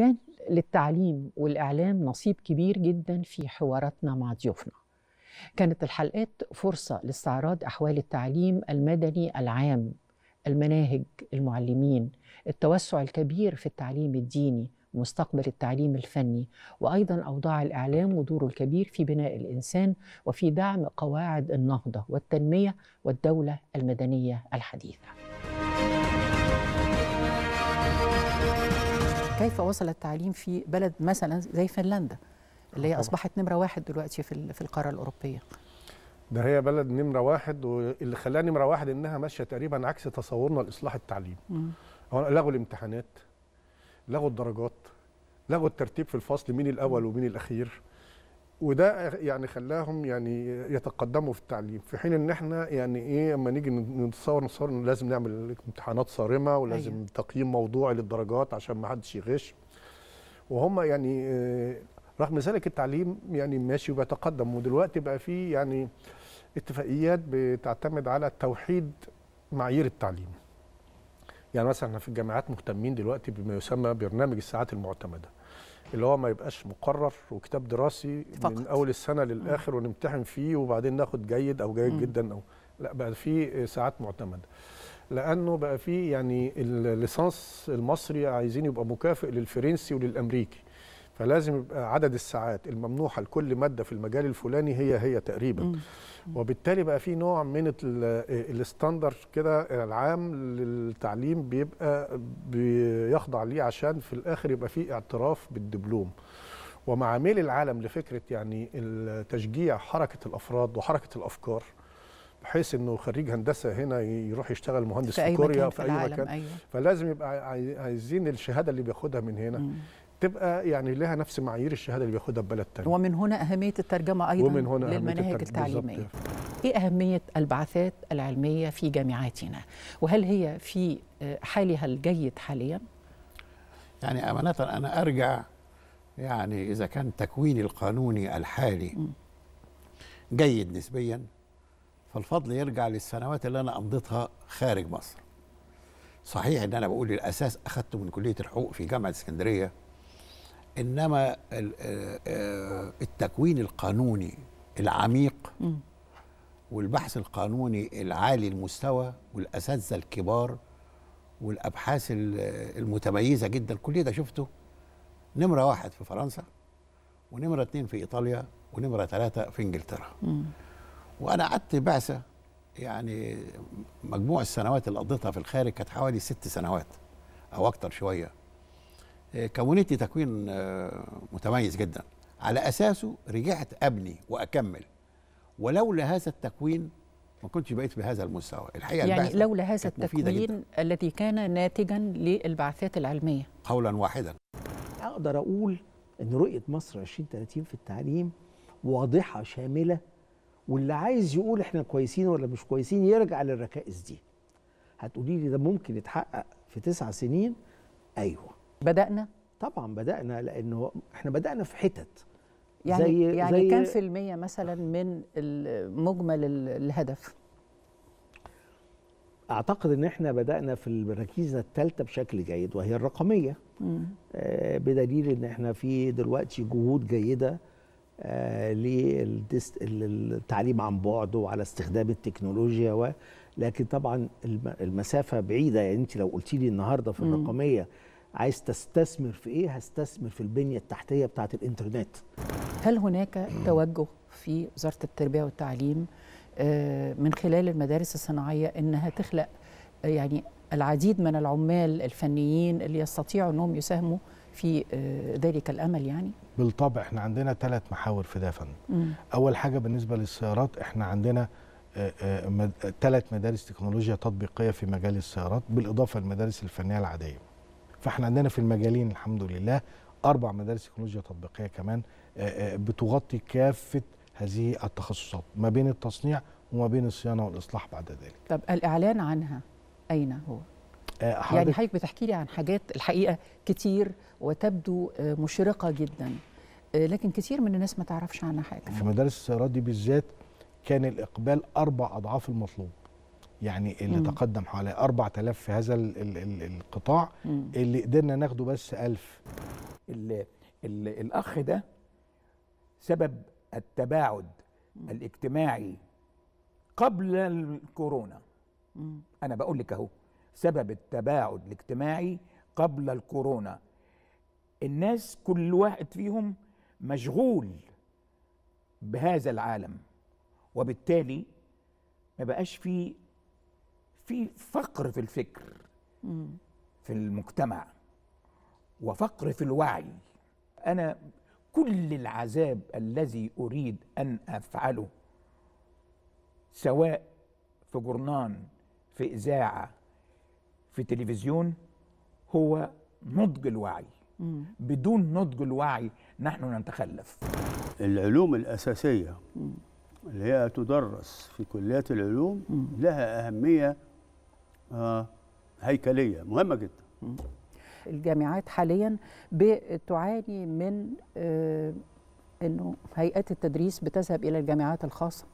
كان للتعليم والإعلام نصيب كبير جدا في حواراتنا مع ضيوفنا كانت الحلقات فرصة لاستعراض أحوال التعليم المدني العام المناهج المعلمين التوسع الكبير في التعليم الديني مستقبل التعليم الفني وايضا اوضاع الاعلام ودوره الكبير في بناء الانسان وفي دعم قواعد النهضه والتنميه والدوله المدنيه الحديثه كيف وصل التعليم في بلد مثلا زي فنلندا اللي هي آه، أصبحت نمرة واحد دلوقتي في في القارة الأوروبية ده هي بلد نمرة واحد واللي خلاها نمرة واحد إنها ماشية تقريبا عكس تصورنا لإصلاح التعليم لغوا الامتحانات لغوا الدرجات لغوا الترتيب في الفصل مين الأول ومين الأخير وده يعني خلاهم يعني يتقدموا في التعليم في حين ان احنا يعني ايه اما نيجي نتصور نتصور ان لازم نعمل امتحانات صارمه ولازم أيوة. تقييم موضوعي للدرجات عشان ما حدش يغش وهم يعني آه، رغم ذلك التعليم يعني ماشي وبيتقدم ودلوقتي بقى في يعني اتفاقيات بتعتمد على توحيد معايير التعليم يعني مثلا في الجامعات مهتمين دلوقتي بما يسمى برنامج الساعات المعتمده اللي هو ما يبقاش مقرر وكتاب دراسي فقط. من اول السنه للاخر ونمتحن فيه وبعدين ناخد جيد او جيد جدا او لا بقى في ساعات معتمده لانه بقى في يعني الليسانس المصري عايزين يبقى مكافئ للفرنسي وللامريكي فلازم يبقى عدد الساعات الممنوحه لكل ماده في المجال الفلاني هي هي تقريبا مم. وبالتالي بقى في نوع من آه، الستاندر كده العام للتعليم بيبقى بيخضع ليه عشان في الاخر يبقى في اعتراف بالدبلوم ومع ميل العالم لفكره يعني تشجيع حركه الافراد وحركه الافكار بحيث انه خريج هندسه هنا يروح يشتغل مهندس في, في كوريا في, في اي مكان أيوة. فلازم يبقى عايزين الشهاده اللي بياخدها من هنا مم. تبقى يعني لها نفس معايير الشهاده اللي بياخدها في بلد تاني. ومن هنا اهميه الترجمه ايضا ومن هنا للمناهج التعليميه ايه اهميه البعثات العلميه في جامعاتنا وهل هي في آه، حالها الجيد حاليا يعني امانه انا ارجع يعني اذا كان تكويني القانوني الحالي جيد نسبيا فالفضل يرجع للسنوات اللي انا امضيتها خارج مصر صحيح ان انا بقول الاساس اخذته من كليه الحقوق في جامعه اسكندريه انما آه، التكوين القانوني العميق والبحث القانوني العالي المستوى والاساتذه الكبار والابحاث المتميزه جدا كل ده شفته نمره واحد في فرنسا ونمره اتنين في ايطاليا ونمره ثلاثه في انجلترا وانا قعدت بعثه يعني مجموع السنوات اللي قضيتها في الخارج كانت حوالي ست سنوات او اكتر شويه آه، كونتني تكوين آه، متميز جدا على اساسه رجعت ابني واكمل ولولا هذا التكوين ما كنتش بقيت بهذا المستوى الحقيقه يعني لولا هذا التكوين الذي كان ناتجا للبعثات العلميه قولا واحدا اقدر اقول ان رؤيه مصر 2030 في التعليم واضحه شامله واللي عايز يقول احنا كويسين ولا مش كويسين يرجع للركائز دي هتقولي لي ده ممكن يتحقق في تسع سنين ايوه بدأنا؟ طبعا بدأنا لأنه احنا بدأنا في حتت يعني زي يعني زي كم في المية مثلا من مجمل الهدف؟ اعتقد ان احنا بدانا في الركيزه الثالثه بشكل جيد وهي الرقميه آه بدليل ان احنا في دلوقتي جهود جيده آه، للتعليم عن بعد وعلى استخدام التكنولوجيا و لكن طبعا المسافه بعيده يعني انت لو قلتي لي النهارده في الرقميه عايز تستثمر في ايه هستثمر في البنيه التحتيه بتاعه الانترنت هل هناك توجه في وزاره التربيه والتعليم آه، من خلال المدارس الصناعيه انها تخلق يعني العديد من العمال الفنيين اللي يستطيعوا انهم يساهموا في آه، ذلك الامل يعني؟ بالطبع احنا عندنا ثلاث محاور في ده فن. اول حاجه بالنسبه للسيارات احنا عندنا ثلاث آه، مدارس تكنولوجيا تطبيقيه في مجال السيارات بالاضافه للمدارس الفنيه العاديه. فاحنا عندنا في المجالين الحمد لله اربع مدارس تكنولوجيا تطبيقيه كمان آه، آه، بتغطي كافه هذه التخصصات ما بين التصنيع وما بين الصيانه والاصلاح بعد ذلك. طب الاعلان عنها اين هو؟ آه، يعني حضرتك بتحكي لي عن حاجات الحقيقه كتير وتبدو مشرقه جدا لكن كتير من الناس ما تعرفش عنها حاجه. في مدارس السيارات دي بالذات كان الاقبال اربع اضعاف المطلوب. يعني اللي مم. تقدم حوالي 4000 في هذا الـ الـ الـ القطاع مم. اللي قدرنا ناخده بس 1000 ال ال الاخ ده سبب التباعد مم. الاجتماعي قبل الكورونا مم. انا بقول لك اهو سبب التباعد الاجتماعي قبل الكورونا الناس كل واحد فيهم مشغول بهذا العالم وبالتالي ما بقاش في في فقر في الفكر في المجتمع وفقر في الوعي انا كل العذاب الذي اريد ان افعله سواء في جرنان في اذاعه في تلفزيون هو نضج الوعي بدون نضج الوعي نحن نتخلف العلوم الاساسيه اللي هي تدرس في كليات العلوم لها اهميه هيكليه مهمه جدا الجامعات حاليا بتعاني من آه، انه هيئات التدريس بتذهب الى الجامعات الخاصه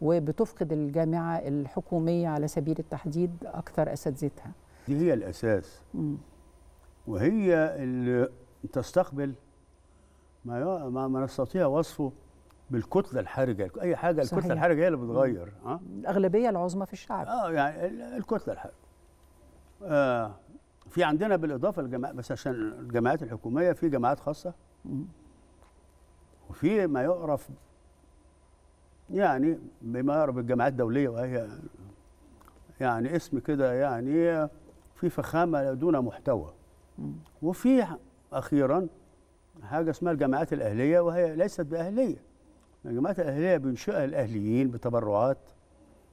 وبتفقد الجامعه الحكوميه على سبيل التحديد اكثر اساتذتها دي هي الاساس مم. وهي اللي تستقبل ما ما نستطيع وصفه بالكتله الحرجه اي حاجه صحيح. الكتله الحرجه هي اللي بتغير ها؟ الاغلبيه آه؟ العظمى في الشعب اه يعني الكتله الحرجه آه في عندنا بالاضافه للجماعات بس عشان الجماعات الحكوميه في جماعات خاصه وفي ما يعرف يعني بما يعرف الجماعات الدوليه وهي يعني اسم كده يعني في فخامه دون محتوى وفي اخيرا حاجه اسمها الجماعات الاهليه وهي ليست باهليه الجمعيات الاهليه بينشئها الاهليين بتبرعات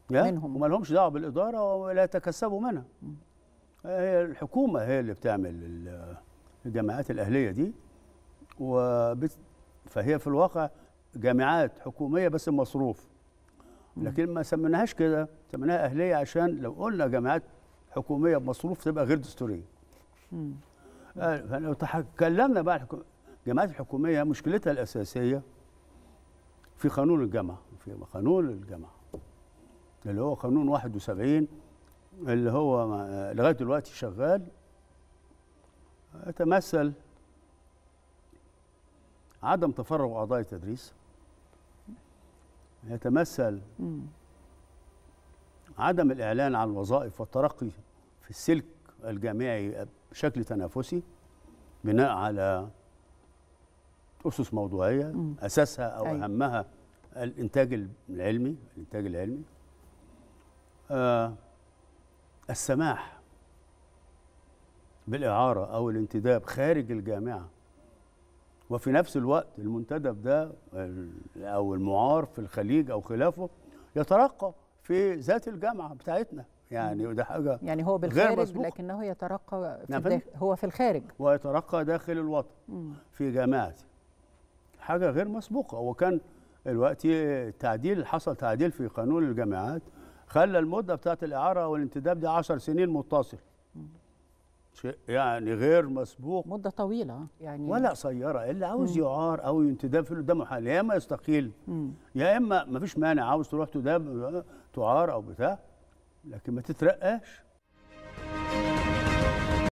منهم وما لهمش دعوه بالاداره ولا يتكسبوا منها هي الحكومه هي اللي بتعمل الجامعات الاهليه دي وبت... فهي في الواقع جامعات حكوميه بس مصروف لكن ما سميناهاش كده سميناها اهليه عشان لو قلنا جامعات حكوميه بمصروف تبقى غير دستوريه آه، فلو تكلمنا بقى الحكومة. الجامعات الحكوميه مشكلتها الاساسيه في قانون الجامعه في قانون الجامعه اللي هو قانون 71 اللي هو لغايه دلوقتي شغال يتمثل عدم تفرغ اعضاء التدريس يتمثل عدم الاعلان عن الوظائف والترقي في السلك الجامعي بشكل تنافسي بناء على أسس موضوعية مم. أساسها أو أي. أيوة. أهمها الإنتاج العلمي الإنتاج العلمي آه السماح بالإعارة أو الانتداب خارج الجامعة وفي نفس الوقت المنتدب ده أو المعار في الخليج أو خلافه يترقى في ذات الجامعة بتاعتنا يعني وده حاجة يعني هو بالخارج لكنه يترقى في نعم، هو في الخارج ويترقى داخل الوطن مم. في جامعتي حاجه غير مسبوقه وكان الوقت تعديل حصل تعديل في قانون الجامعات خلى المده بتاعه الاعاره والانتداب دي 10 سنين متصل شيء يعني غير مسبوق مده طويله يعني ولا قصيره اللي عاوز يعار او ينتداب في قدامه حال يا اما يستقيل يا اما ما فيش مانع عاوز تروح تداب تعار او بتاع لكن ما تترقاش